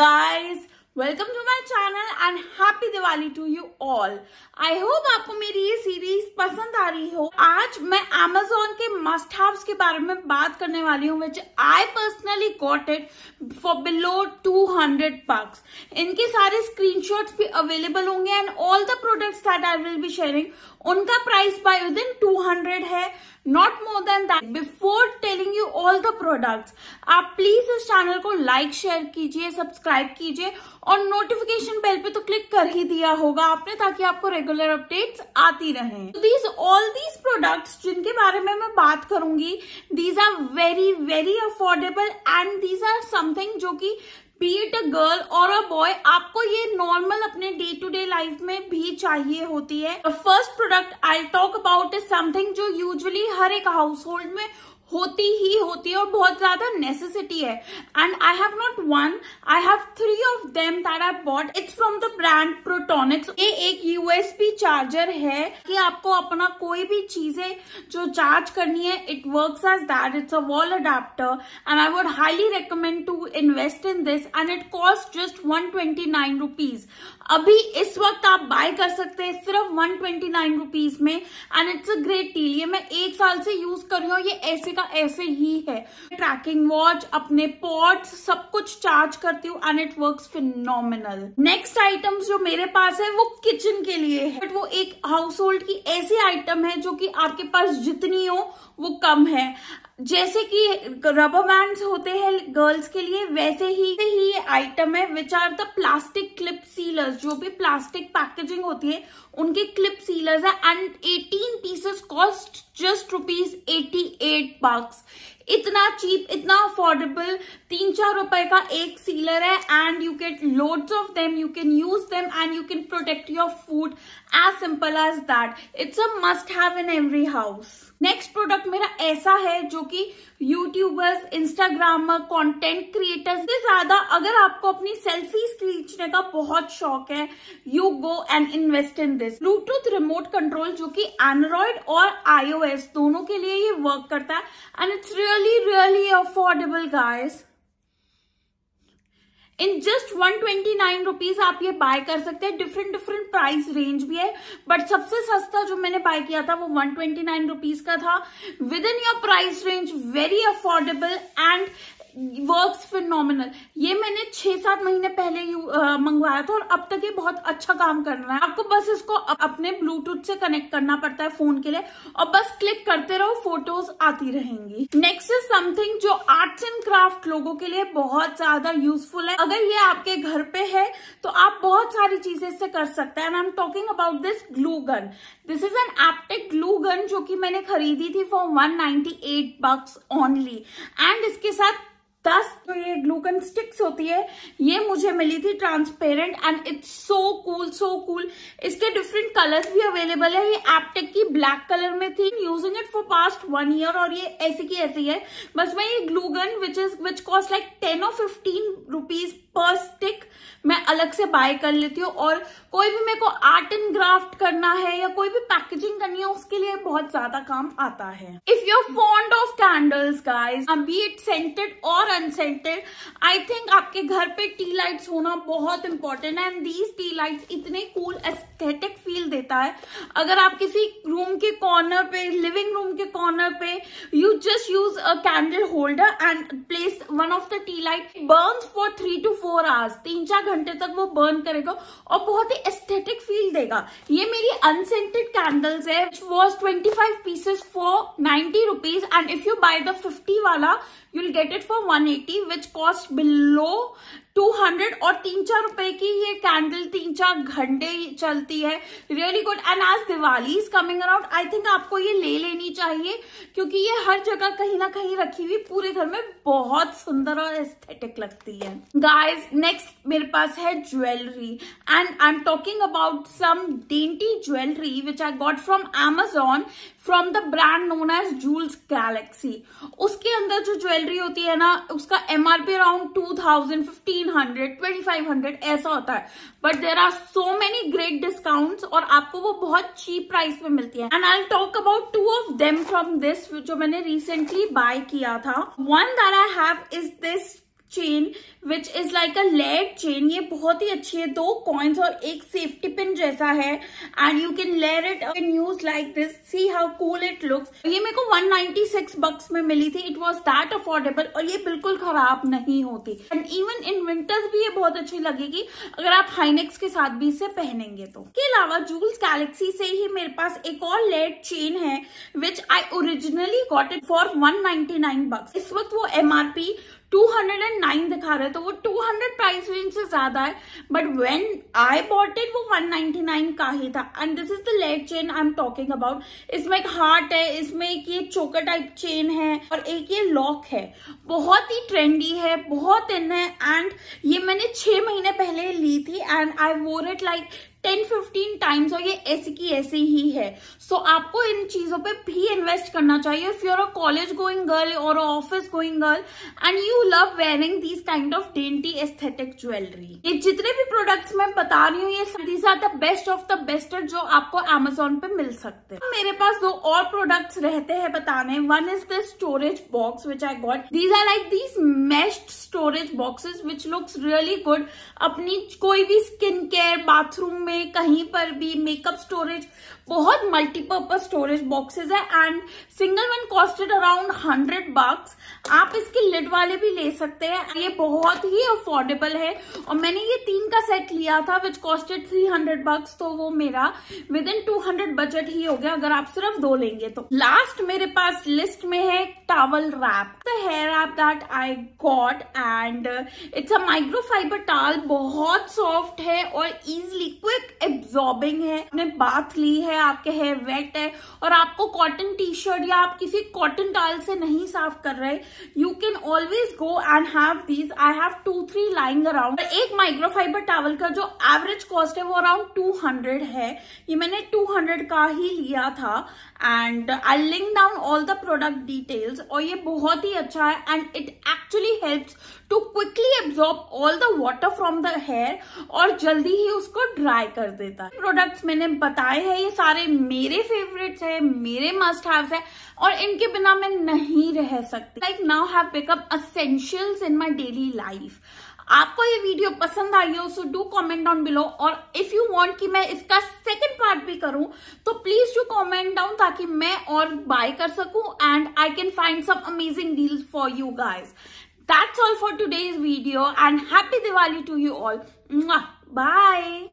guys welcome to my channel and happy Diwali to you all I hope आपको मेरी ये series पसंद आ रही हो आज मैं Amazon के मस्ट हाउस के बारे में बात करने वाली हूँ which I personally got it for below 200 hundred parks इनके सारे स्क्रीनशॉट्स भी अवेलेबल होंगे and all the products that I will be sharing उनका प्राइस बाय विद इन 200 है not more than that before telling you all the products आप please इस चैनल को लाइक शेयर कीजिए सब्सक्राइब कीजिए और नोटिफिकेशन बेल पे तो क्लिक कर ही दिया होगा आपने ताकि आपको रेगुलर अपडेट आती रहे दीज ऑल दीज प्रोडक्ट जिनके बारे में मैं बात करूंगी these are very very affordable and these are something जो की बीट अ गर्ल और अ बॉय आपको ये नॉर्मल अपने डे टू डे लाइफ में भी चाहिए होती है first product I talk about is something जो यूजली हर एक हाउस होल्ड में होती ही होती है और बहुत ज्यादा नेसेसिटी है and I have not one I have three of them that I bought it's from the brand Protonix ये एक यूएसपी चार्जर है कि आपको अपना कोई भी चीजें जो चार्ज करनी है it work as that it's a wall adapter and I would highly recommend to invest in this and it cost just one twenty nine अभी इस वक्त आप बाय कर सकते हैं सिर्फ वन ट्वेंटी नाइन रुपीज में and it's a great deal ये मैं एक साल से यूज कर रही हूँ ये ऐसे का ऐसे ही है ट्रैकिंग वॉच अपने पॉट सब कुछ चार्ज करती हूँ and it work phenomenal next item जो मेरे पास है वो किचन के लिए है बट वो एक हाउस होल्ड की ऐसी आइटम है जो कि आपके पास जितनी हो वो कम है जैसे कि रबर बैंड्स होते हैं गर्ल्स के लिए वैसे ही ही आइटम है which are the plastic clip sealers जो भी प्लास्टिक पैकेजिंग होती है उनके क्लिप सीलर्स है and 18 pieces cost just rupees eighty eight bucks इतना चीप इतना अफोर्डेबल तीन चार रुपए का एक सीलर है and you get loads of them you can use them and you can protect your food as simple as that it's a must have in every house next product मेरा ऐसा है जो कि यूट्यूबर्स इंस्टाग्रामर कंटेंट क्रिएटर्स से ज्यादा अगर आपको अपनी सेल्फी खींचने का बहुत शौक है you go and invest in this Bluetooth remote control जो कि एंड्रॉइड और आईओएस दोनों के लिए ये वर्क करता है and it's really really affordable guys in just one twenty nine rupees आप ये बाय कर सकते हैं डिफरेंट डिफरेंट प्राइस रेंज भी है बट सबसे सस्ता जो मैंने बाय किया था वो वन ट्वेंटी नाइन रुपीज का था within your price range very affordable and works nominal ये मैंने छह सात महीने पहले मंगवाया था और अब तक ये बहुत अच्छा काम कर रहा है आपको बस इसको अपने ब्लूटूथ से कनेक्ट करना पड़ता है फोन के लिए और बस क्लिक करते रहो फोटोज आती रहेंगी नेक्स्ट इज समथिंग जो आर्ट्स एंड क्राफ्ट लोगों के लिए बहुत ज्यादा यूजफुल है अगर ये आपके घर पे है तो आप बहुत सारी चीजें इससे कर सकते हैं and I am talking about this glue gun this is an Aptech glue gun जो की मैंने खरीदी थी for one eight bucks only and इसके साथ दस जो ये ग्लूकन स्टिक्स होती है ये मुझे मिली थी transparent and it's so cool so cool इसके डिफरेंट कलर्स भी अवेलेबल है ये एपटेक की ब्लैक कलर में थी using it for past one year और ये ऐसी की ऐसी है बस मैं ये glue gun which is which cost like ten और फिफ्टीन रुपीज पर स्टिक मैं अलग से बाय कर लेती हूँ और कोई भी मेरे को आर्ट एंड ग्राफ्ट करना है या कोई भी पैकेजिंग करनी है उसके लिए बहुत ज्यादा काम आता है if you are fond of candles guys be it scented और और अनसेंटेड आई थिंक आपके घर पे टी लाइट्स होना बहुत इंपॉर्टेंट है एंड दीज टी लाइट्स इतने कूल एस्थेटिक फील देता है अगर आप किसी रूम के कॉर्नर पे लिविंग रूम के कॉर्नर पे you just use a candle holder and place one of the tea light burn for three to four hours तीन चार घंटे तक वो बर्न करेगा और बहुत ही एस्थेटिक फील देगा ये मेरी अनसेंटेड कैंडल्स है was twenty five pieces for ninety rupees and if you buy the fifty वाला you'll get it for 180 which costs below two hundred और तीन चार रुपए की ये कैंडल तीन चार घंटे चलती है रियली गुड एंड आज Diwali is coming around I think आपको ये ले लेनी चाहिए क्योंकि ये हर जगह कहीं ना कहीं रखी हुई पूरे घर में बहुत सुंदर और एस्थेटिक लगती है गाइज नेक्स्ट मेरे पास है jewellery and I am talking about some dainty jewellery which I got from Amazon from the brand known as Jewels Galaxy उसके अंदर जो ज्वेलरी होती है ना उसका MRP around two thousand fifteen fifteen hundred twenty five hundred ऐसा होता है but there are so many great discount और आपको वो बहुत चीप प्राइस में मिलती है and I talk about two of them from this जो मैंने रिसेंटली बाय किया था one there I have is this chain which is like a leg chain ये बहुत ही अच्छी है दो कॉइन्स और एक सेफ्टी पिन जैसा है and you can layer it can use like this see how cool it looks ये मेरे को 196 बक्स में मिली थी इट वॉज दैट अफोर्डेबल और ये बिल्कुल खराब नहीं होती एंड इवन इन विंटर्स भी ये बहुत अच्छी लगेगी अगर आप हाइनेक्स के साथ भी इसे पहनेंगे तो इसके अलावा जूल्स गैलेक्सी से ही मेरे पास एक और लेड चेन है which I originally got it for nine bucks इस वक्त वो एम आर पी 209 दिखा रहे तो वो 200 प्राइस रेंज से ज्यादा है but when I bought it वो 199 का ही था and this is the leg chain I am talking about इसमें एक हार्ट है इसमें एक ये चोकर टाइप चेन है और एक ये लॉक है बहुत ही ट्रेंडी है बहुत इन है एंड ये मैंने छह महीने पहले ली थी and I wore it like ten fifteen times और ये ऐसी की ऐसी ही है सो so, आपको इन चीजों पे भी इन्वेस्ट करना चाहिए if you're a college going girl और office going girl and you love wearing these kind of dainty aesthetic jewellery ये जितने भी प्रोडक्ट्स मैं बता रही हूँ ये these are the best of the best जो आपको एमेजोन पे मिल सकते हैं मेरे पास दो और प्रोडक्ट्स रहते हैं बताने one is the storage box which I got these are like these mesh storage boxes which looks really good अपनी कोई भी स्किन केयर बाथरूम में में कहीं पर भी मेकअप स्टोरेज बहुत मल्टीपर्पज स्टोरेज बॉक्सेस है and single one costed around hundred bucks आप इसके लिड वाले भी ले सकते हैं ये बहुत ही अफोर्डेबल है और मैंने ये तीन का सेट लिया था which costed three hundred bucks तो वो मेरा within two hundred budget ही हो गया अगर आप सिर्फ दो लेंगे तो लास्ट मेरे पास लिस्ट में है towel wrap the hair up that I got and it's a microfiber towel बहुत सॉफ्ट है और इजिली क्विक तक एब्जॉर्बिंग है आपने बात ली है आपके हेयर वेट है और आपको कॉटन टी शर्ट या आप किसी कॉटन टाल से नहीं साफ कर रहे you can always go and have these I have two three lying around एक माइक्रोफाइबर टावल का जो एवरेज कॉस्ट है वो अराउंड टू हंड्रेड है ये मैंने टू हंड्रेड का ही लिया था and I link down all the product details और ये बहुत ही अच्छा है and it actually help to quickly absorb all the water from the hair और जल्दी ही उसको ड्राई कर देता प्रोडक्ट्स मैंने बताए हैं ये सारे मेरे फेवरेट्स हैं मेरे मस्ट हैव्स हैं और इनके बिना मैं नहीं रह सकती like now have pickup essentials in my daily life आपको ये वीडियो पसंद आई हो so do comment down below और इफ यू वांट कि मैं इसका सेकंड पार्ट भी करूं तो प्लीज डू कमेंट डाउन ताकि मैं और बाय कर सकूं and I can find some amazing deals for you guys that's all for today's video and happy Diwali to you all bye